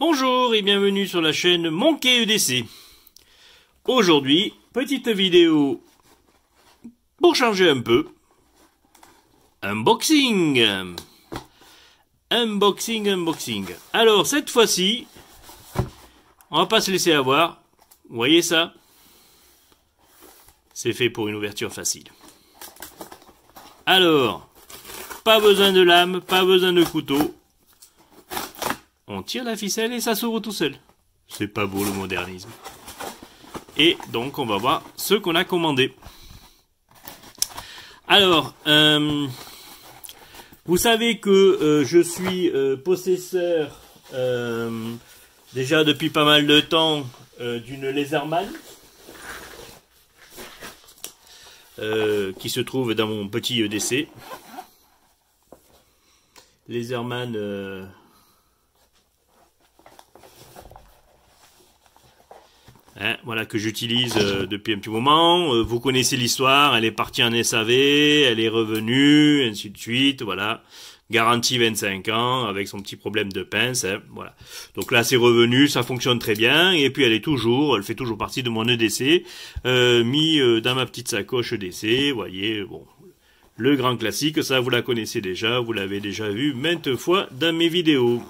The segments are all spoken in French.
Bonjour et bienvenue sur la chaîne Monkey EDC. Aujourd'hui, petite vidéo pour changer un peu. Unboxing Unboxing, unboxing. Alors cette fois-ci, on va pas se laisser avoir. Vous voyez ça C'est fait pour une ouverture facile. Alors, pas besoin de lame, pas besoin de couteau, on tire la ficelle et ça s'ouvre tout seul. C'est pas beau le modernisme. Et donc on va voir ce qu'on a commandé. Alors, euh, vous savez que euh, je suis euh, possesseur déjà depuis pas mal de temps d'une Laserman. qui se trouve dans mon petit EDC. Laserman Hein, voilà que j'utilise euh, depuis un petit moment. Euh, vous connaissez l'histoire, elle est partie en SAV, elle est revenue, ainsi de suite, voilà. Garantie 25 ans, avec son petit problème de pince, hein, voilà. Donc là, c'est revenu, ça fonctionne très bien, et puis elle est toujours, elle fait toujours partie de mon EDC, euh, mis dans ma petite sacoche EDC, voyez, bon, le grand classique, ça vous la connaissez déjà, vous l'avez déjà vu maintes fois dans mes vidéos.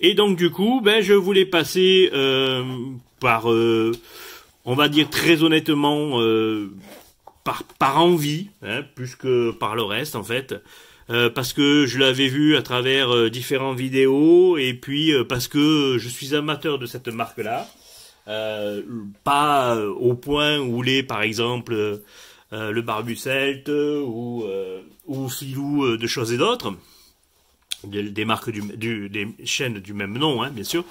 Et donc du coup, ben, je voulais passer par, euh, on va dire très honnêtement, euh, par, envie, hein, plus que par le reste en fait. Euh, parce que je l'avais vu à travers différentes vidéos et puis parce que je suis amateur de cette marque là pas au point où l'est par exemple le Barbucelte ou, ou Filou de choses et d'autres des, marques du, des chaînes du même nom, hein, bien sûr.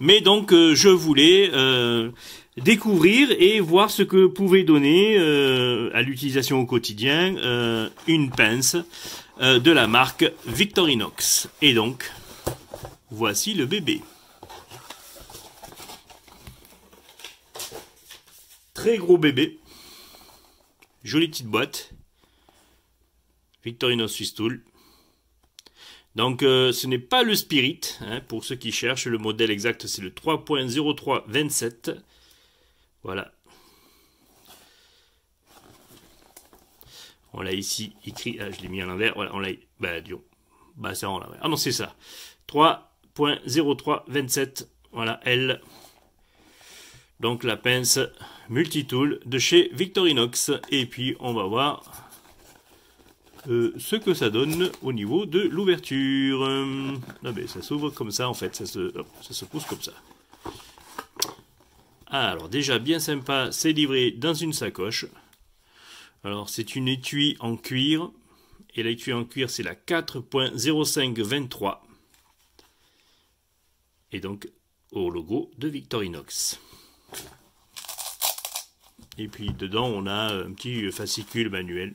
Mais donc, euh, je voulais euh, découvrir et voir ce que pouvait donner euh, à l'utilisation au quotidien une pince de la marque Victorinox. Et donc, voici le bébé. Très gros bébé. Jolie petite boîte. Victorinox Swiss Tool. Donc euh, ce n'est pas le Spirit, hein, pour ceux qui cherchent, le modèle exact c'est le 3.0327. Voilà. On l'a ici écrit, ah, je l'ai mis à l'envers, voilà, on l'a, bah, disons, bah, c'est en l'envers. Ah non, c'est ça. 3.0327, voilà, L. Donc la pince multitool de chez Victorinox. Et puis on va voir euh, ce que ça donne au niveau de l'ouverture. Euh, ah, ben, ça s'ouvre comme ça en fait, ça se, pousse comme ça. Ah, alors déjà bien sympa, c'est livré dans une sacoche. Alors c'est une étui en cuir. Et l'étui en cuir c'est la 4.0523. Et donc au logo de Victorinox. Et puis dedans on a un petit fascicule manuel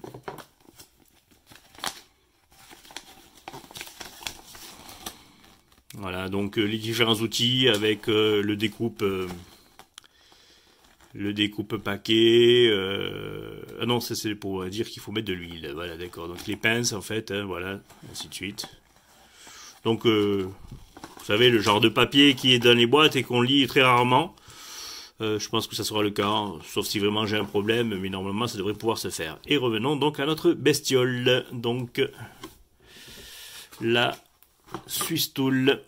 Voilà, donc euh, les différents outils avec euh, le découpe euh, le découpe paquet. Ah non, c'est pour dire qu'il faut mettre de l'huile. Voilà, d'accord. Donc les pinces en fait, hein, voilà, ainsi de suite. Donc, vous savez, le genre de papier qui est dans les boîtes et qu'on lit très rarement. je pense que ça sera le cas, hein, sauf si vraiment j'ai un problème, mais normalement ça devrait pouvoir se faire. Et revenons donc à notre bestiole. Donc, la Tool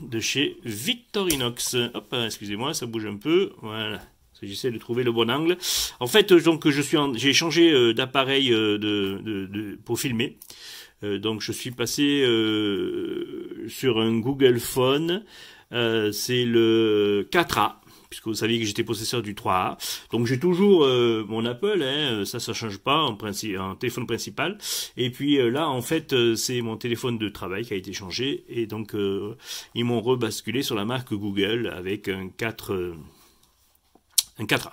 de chez Victorinox. Hop, excusez-moi, ça bouge un peu. Voilà. J'essaie de trouver le bon angle. En fait, euh, donc je suis, j'ai changé euh, d'appareil euh, pour filmer. donc je suis passé sur un Google Phone. c'est le 4A puisque vous saviez que j'étais possesseur du 3A. Donc j'ai toujours euh, mon Apple, hein, euh, ça ça change pas en, principe, téléphone principal. Et puis euh, là en fait c'est mon téléphone de travail qui a été changé et donc ils m'ont rebasculé sur la marque Google avec un 4 un 4A.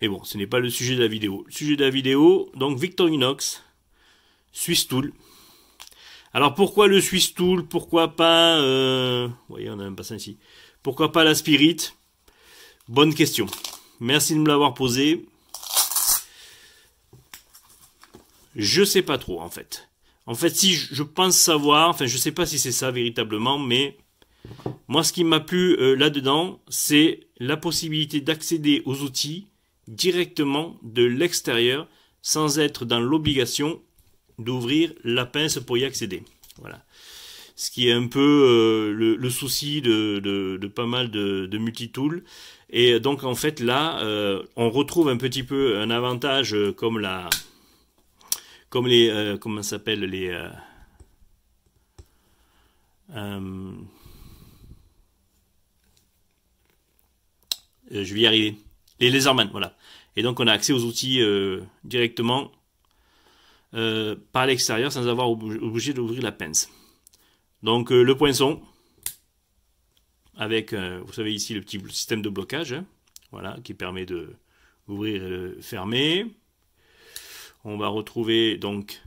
Mais bon, ce n'est pas le sujet de la vidéo. Le sujet de la vidéo, donc Victorinox, Swiss Tool. Alors pourquoi le Swiss Tool Pourquoi pas... vous voyez, on a même pas ça ici. Pourquoi pas la Spirit Bonne question. Merci de me l'avoir posée. Je ne sais pas trop en fait. En fait, si je pense savoir, enfin je ne sais pas si c'est ça véritablement, mais moi ce qui m'a plu euh, là-dedans, c'est la possibilité d'accéder aux outils directement de l'extérieur sans être dans l'obligation d'ouvrir la pince pour y accéder. Voilà. Ce qui est un peu euh, le, souci de, pas mal de, de multitools, et donc en fait là, euh, on retrouve un petit peu un avantage euh, comme la, comme les, euh, comment s'appelle les, je vais y arriver, les laserman, voilà. Et donc on a accès aux outils directement par l'extérieur sans avoir obligé d'ouvrir la pince. Donc le poinçon, avec, euh, vous savez ici, le petit système de blocage, hein, voilà, qui permet de et de fermer. On va retrouver donc...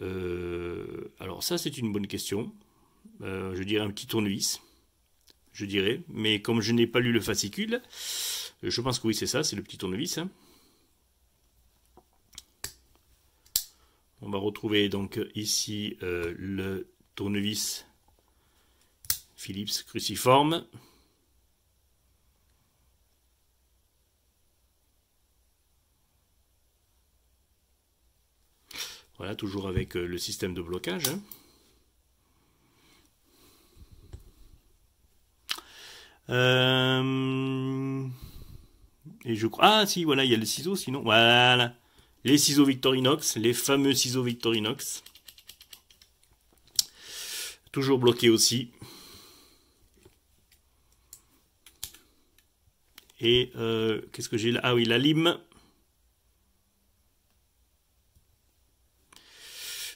Euh, alors ça, c'est une bonne question. Euh, je dirais un petit tournevis, je dirais. Mais comme je n'ai pas lu le fascicule, je pense que oui, c'est ça, c'est le petit tournevis. Hein. On va retrouver donc ici le tournevis Philips cruciforme. Voilà, toujours avec euh, le système de blocage. Hein. Euh, et je crois. Ah, si, voilà, il y a les ciseaux, sinon. Voilà. Les ciseaux Victorinox, les fameux ciseaux Victorinox. Toujours bloqués aussi. Et euh, qu'est-ce que j'ai là Ah oui, la lime.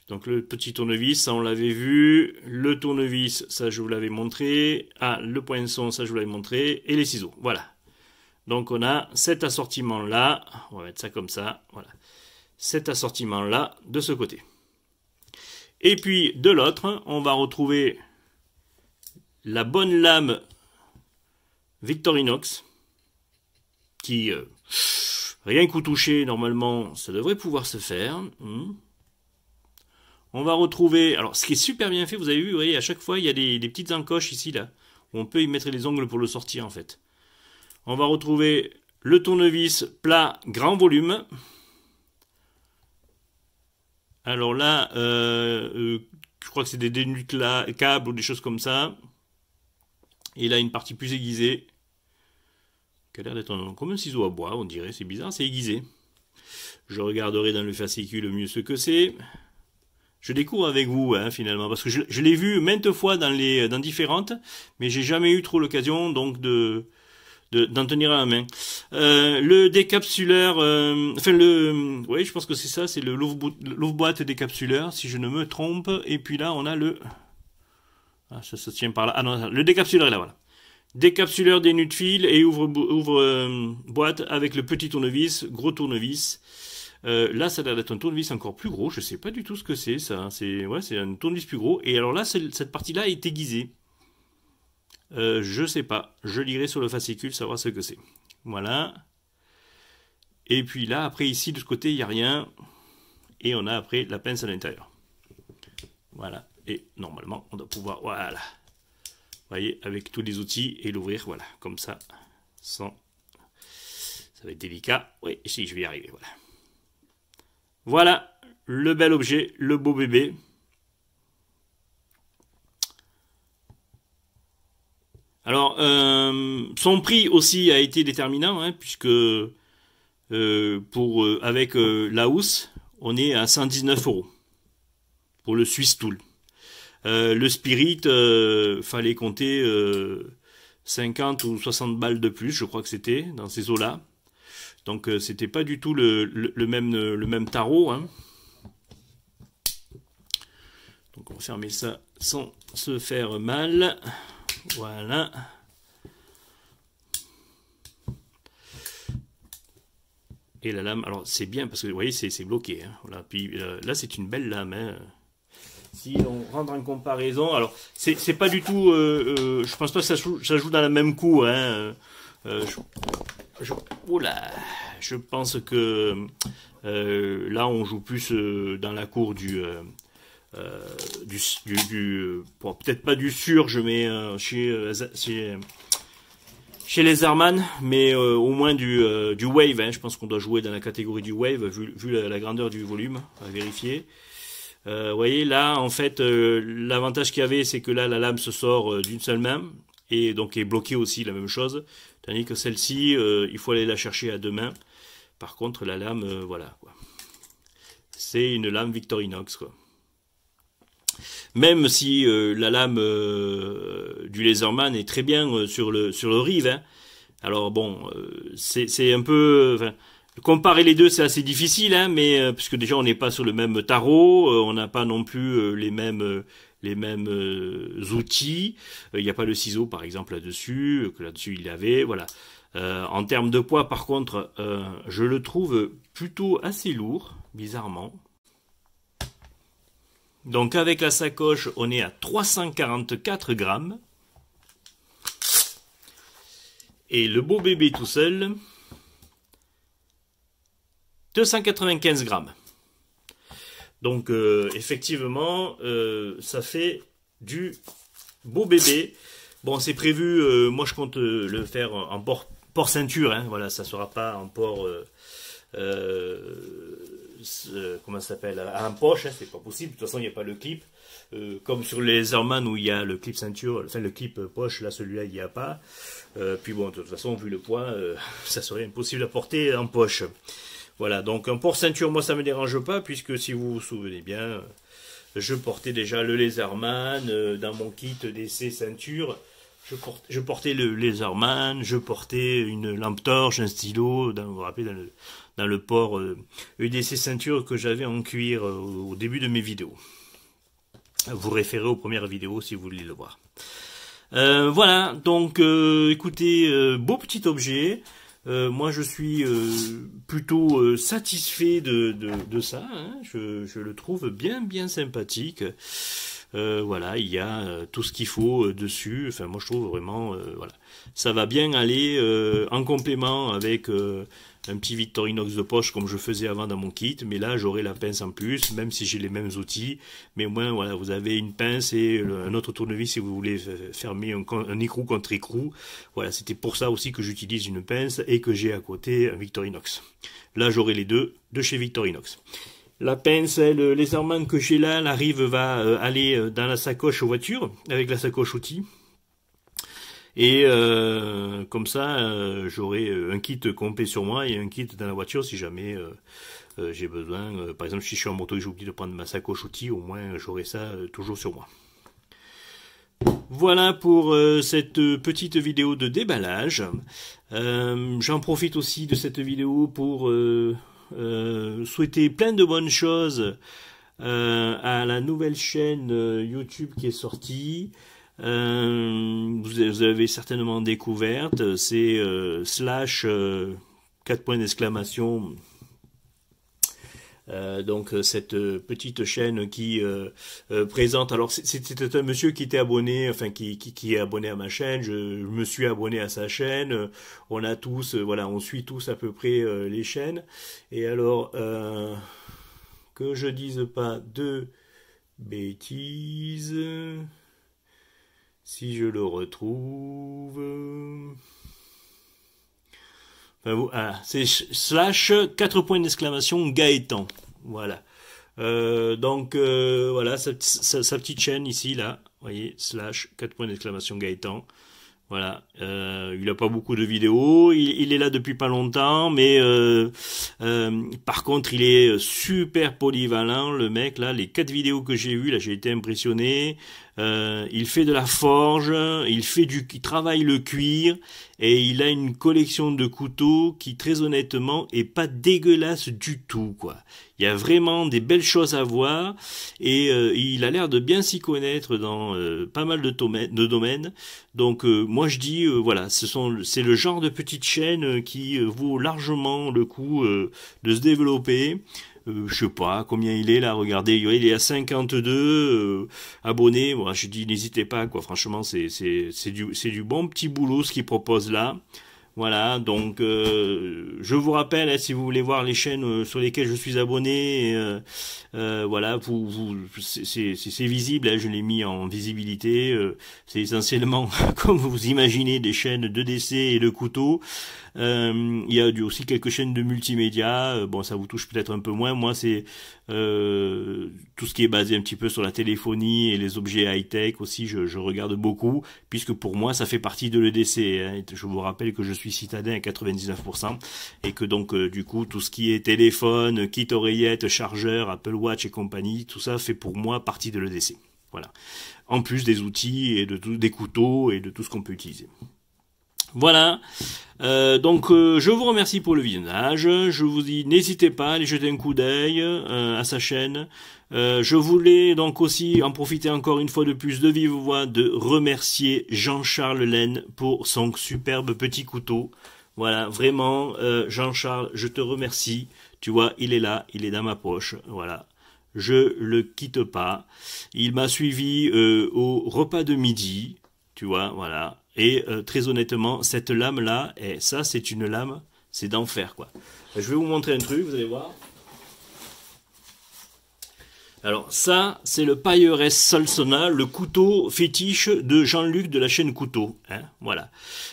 Donc le petit tournevis, ça on l'avait vu. Le tournevis, ça je vous l'avais montré. Ah, le poinçon, ça je vous l'avais montré. Et les ciseaux, voilà. Donc on a cet assortiment-là. On va mettre ça comme ça, voilà. Cet assortiment-là de ce côté. Et puis de l'autre, on va retrouver la bonne lame Victorinox euh, rien qu'au toucher, normalement, ça devrait pouvoir se faire. Hmm. On va retrouver, alors ce qui est super bien fait, vous avez vu, voyez, à chaque fois, il y a des, petites encoches ici, là, où on peut y mettre les ongles pour le sortir, en fait. On va retrouver le tournevis plat grand volume. Alors là, euh, euh, je crois que c'est des là, câbles ou des choses comme ça. Et là, une partie plus aiguisée qui a l'air d'être un, comme un ciseau à bois, on dirait, c'est bizarre, c'est aiguisé. Je regarderai dans le fascicule mieux ce que c'est. Je découvre avec vous, hein, finalement, parce que je, l'ai vu maintes fois dans, les, différentes, mais j'ai jamais eu trop l'occasion donc de d'en tenir à la main. Euh, le décapsuleur, euh, enfin le, oui, je pense que c'est ça, c'est le l'ouvre-boîte décapsuleur, si je ne me trompe. Et puis là, on a le, ah, ça se tient par là. Ah non, le décapsuleur est là, voilà décapsuleur des nœuds de fil et ouvre, euh, boîte avec le petit tournevis, gros tournevis. Euh, là, ça a l'air d'être un tournevis encore plus gros. Je ne sais pas du tout ce que c'est, ça. Hein. C'est un tournevis plus gros. Et alors là, cette partie-là est aiguisée. Je euh, je sais pas. Je lirai sur le fascicule savoir ce que c'est. Voilà. Et puis là, après ici, de ce côté, il n'y a rien. Et on a après la pince à l'intérieur. Voilà. Et normalement, on doit pouvoir... Voilà voyez, avec tous les outils et l'ouvrir, voilà, comme ça, sans... Ça va être délicat. Oui, si, je vais y arriver, voilà. Voilà, le bel objet, le beau bébé. Alors, euh, son prix aussi a été déterminant, hein, puisque euh, pour, euh, avec la housse, on est à 119 euros pour le Swiss Tool. Euh, le Spirit, euh, fallait compter 50 euh, ou 60 balles de plus, je crois que c'était, dans ces eaux-là. Donc c'était pas du tout le, même, tarot. Hein. Donc on va fermer ça sans se faire mal. Voilà. Et la lame, alors c'est bien parce que vous voyez, c'est bloqué. Hein. Voilà. Puis là, c'est une belle lame. Hein si on rentre une comparaison, alors c'est pas du tout, euh, euh, je pense pas que ça joue, dans la même cour. Hein. Euh, je, pense que là on joue plus dans la cour du, peut-être pas du surge, mais chez, chez, chez les Arman, mais au moins du, wave. Hein. Je pense qu'on doit jouer dans la catégorie du wave vu, la, la, grandeur du volume à vérifier. Euh, vous voyez, là, en fait, euh, l'avantage qu'il y avait, c'est que là, la lame se sort euh, d'une seule main, et donc est bloquée aussi, la même chose. Tandis que celle-ci, il faut aller la chercher à deux mains. Par contre, la lame, voilà. C'est une lame Victorinox, quoi. Même si la lame du Laserman est très bien sur le, sur le rive, hein. alors bon, c'est un peu... Comparer les deux, c'est assez difficile, hein, mais euh, puisque déjà on n'est pas sur le même tarot, euh, on n'a pas non plus euh, les mêmes les mêmes outils. Il n'y a pas le ciseau, par exemple, là-dessus, que là-dessus il avait, voilà. en termes de poids, par contre, je le trouve plutôt assez lourd, bizarrement. Donc avec la sacoche, on est à 344 grammes. Et le beau bébé tout seul, 295 grammes. Donc euh, effectivement, euh, ça fait du beau bébé. Bon, c'est prévu, euh, moi je compte le faire en port, ceinture, hein. voilà, ça ne sera pas en port... comment ça s'appelle En poche, hein, c'est pas possible, de toute façon il n'y a pas le clip. comme sur les Airman où il y a le clip ceinture, enfin le clip poche, là celui-là il n'y a pas. puis bon, de toute façon, vu le poids, ça serait impossible à porter en poche. Voilà, donc un euh, port ceinture, moi ça me dérange pas, puisque si vous vous souvenez bien, euh, je portais déjà le Laserman euh, dans mon kit EDC ceinture. Je, portais le Lézerman, je portais une lampe torche, un stylo, dans, vous vous rappelez, dans le, port EDC ceinture que j'avais en cuir au début de mes vidéos. Vous référez aux premières vidéos si vous voulez le voir. voilà, donc écoutez, beau petit objet. Euh, moi, je suis euh, plutôt euh, satisfait de, de, de ça. Hein. Je, je, le trouve bien, bien sympathique. Euh, voilà, il y a euh, tout ce qu'il faut euh, dessus. Enfin, moi, je trouve vraiment, voilà, ça va bien aller en complément avec un petit Victorinox de poche comme je faisais avant dans mon kit, mais là j'aurai la pince en plus, même si j'ai les mêmes outils, mais au moins voilà, vous avez une pince et un autre tournevis si vous voulez fermer un, un écrou contre écrou. Voilà, c'était pour ça aussi que j'utilise une pince et que j'ai à côté un Victorinox. Là j'aurai les deux de chez Victorinox. La pince, elle, euh, les armements que j'ai là, la rive va euh, aller euh, dans la sacoche voiture, avec la sacoche outil. Et comme ça, j'aurai un kit compé sur moi et un kit dans la voiture si jamais j'ai besoin. par exemple, si je suis en moto et j'oublie de prendre ma sacoche outil, au moins j'aurai ça toujours sur moi. Voilà pour cette petite vidéo de déballage. J'en profite aussi de cette vidéo pour euh, souhaiter plein de bonnes choses euh, à la nouvelle chaîne euh, YouTube qui est sortie. vous avez certainement découverte, c'est slash 4 points d'exclamation euh, donc euh, cette euh, petite chaîne qui présente. Alors c'était un monsieur qui était abonné, enfin qui, qui, qui est abonné à ma chaîne. Je, je, me suis abonné à sa chaîne. On a tous, voilà, on suit tous à peu près les chaînes. Et alors que je dise pas de bêtises. Si je le retrouve. Ah, c'est slash 4 points d'exclamation Gaëtan. Voilà. Euh, donc euh, voilà, sa, petite chaîne ici, là, vous voyez, slash 4 points d'exclamation Gaëtan. Voilà, euh, il n'a pas beaucoup de vidéos, il, est là depuis pas longtemps, mais par contre il est super polyvalent, le mec là, les quatre vidéos que j'ai vues, là j'ai été impressionné, euh, il fait de la forge, il fait du, il travaille le cuir et il a une collection de couteaux qui très honnêtement est pas dégueulasse du tout quoi. Il y a vraiment des belles choses à voir et euh, il a l'air de bien s'y connaître dans euh, pas mal de, domaines. Donc moi je dis voilà, c'est le genre de petite chaîne qui vaut largement le coup de se développer. Euh, je sais pas combien il est là, regardez, il est à 52 euh, abonnés. Moi, je dis n'hésitez pas quoi. Franchement, c'est c'est du c'est du bon petit boulot ce qu'il propose là. Voilà, donc euh, je vous rappelle, hein, si vous voulez voir les chaînes sur lesquelles je suis abonné, voilà, vous, vous c'est visible, hein, je l'ai mis en visibilité. c'est essentiellement, comme vous imaginez, des chaînes de décès et de couteau. Euh, il y a aussi quelques chaînes de multimédia. Euh, bon, ça vous touche peut-être un peu moins. Moi, c'est euh, tout ce qui est basé un petit peu sur la téléphonie et les objets high-tech aussi, je, je, regarde beaucoup, puisque pour moi, ça fait partie de l'EDC. Hein. Je vous rappelle que je suis citadin à 99%, et que donc, euh, du coup, tout ce qui est téléphone, kit oreillette, chargeur, Apple Watch et compagnie, tout ça fait pour moi partie de l'EDC. Voilà. En plus des outils et de tout, des couteaux et de tout ce qu'on peut utiliser. Voilà. Euh, donc euh, je vous remercie pour le visionnage. Je vous dis n'hésitez pas à aller jeter un coup d'œil euh, à sa chaîne. je voulais donc aussi en profiter encore une fois de plus de vive voix de remercier Jean-Charles Laine pour son superbe petit couteau. Voilà, vraiment, Jean-Charles, je te remercie. Tu vois, il est là, il est dans ma poche. Voilà, je le quitte pas. Il m'a suivi au repas de midi. Tu vois, voilà. Et euh, très honnêtement, cette lame-là, eh, ça, c'est une lame, c'est d'enfer, quoi. Je vais vous montrer un truc, vous allez voir. Alors ça, c'est le Pailleres Salsona, le couteau fétiche de Jean-Luc de la chaîne Couteau. Hein, voilà.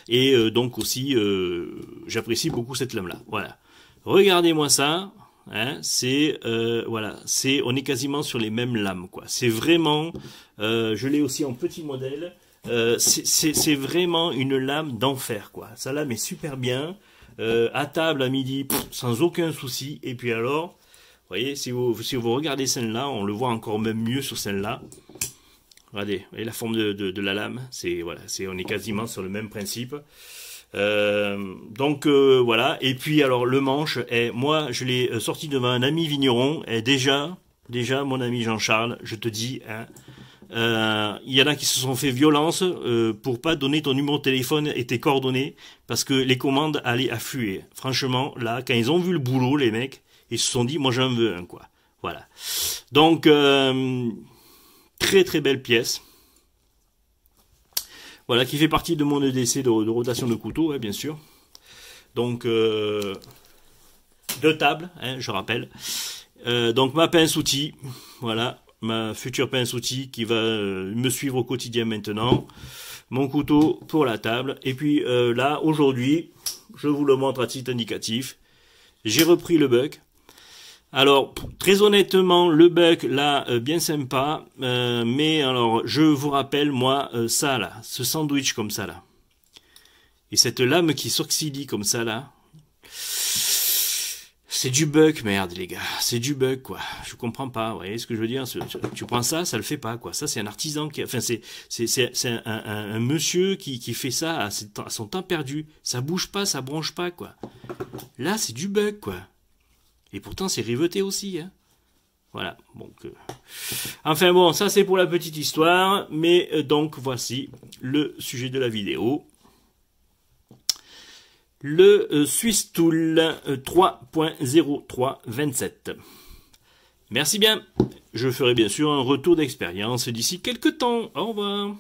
Et euh, donc aussi, euh, j'apprécie beaucoup cette lame-là. Voilà. Regardez-moi ça. Hein, c'est voilà, c'est on est quasiment sur les mêmes lames quoi. C'est vraiment, je l'ai aussi en petit modèle. Euh, c'est vraiment une lame d'enfer, quoi. Sa lame est super bien. Euh, à table à midi, sans aucun souci. Et puis alors, vous voyez, si vous, si vous regardez celle-là, on le voit encore même mieux sur celle-là. Regardez, voyez la forme de, la lame. C'est voilà, c'est on est quasiment sur le même principe. Euh, donc voilà. Et puis alors le manche, est, eh, moi je l'ai sorti devant un ami vigneron. Et eh, déjà, déjà mon ami Jean-Charles, je te dis, hein, euh, il y en a qui se sont fait violence euh, pour pas donner ton numéro de téléphone et tes coordonnées parce que les commandes allaient affluer. Franchement, là, quand ils ont vu le boulot, les mecs, ils se sont dit, moi j'en veux un, quoi. Voilà. Donc, euh, très très belle pièce. Voilà, qui fait partie de mon EDC de, rotation de couteau, hein, bien sûr. Donc, deux tables, hein, je rappelle. donc, ma pince outil, voilà, ma future pince outil qui va euh, me suivre au quotidien maintenant, mon couteau pour la table, et puis euh, là, aujourd'hui, je vous le montre à titre indicatif, j'ai repris le bug. Alors, très honnêtement, le bug, là, euh, bien sympa, mais alors, je vous rappelle, moi, ça, là, ce sandwich comme ça, là, et cette lame qui s'oxydie comme ça, là, c'est du bug, merde, les gars. C'est du bug, quoi. Je comprends pas. Vous voyez ce que je veux dire Tu prends ça, ça le fait pas, quoi. Ça, c'est un artisan qui, enfin, c'est c'est un, monsieur qui, fait ça à, son temps perdu. Ça bouge pas, ça bronche pas, quoi. Là, c'est du bug, quoi. Et pourtant, c'est riveté aussi, hein. Voilà. Donc, euh, enfin bon, ça c'est pour la petite histoire. Mais euh, donc voici le sujet de la vidéo le Swiss Tool 3.0327. Merci bien. Je ferai bien sûr un retour d'expérience d'ici quelques temps. Au revoir.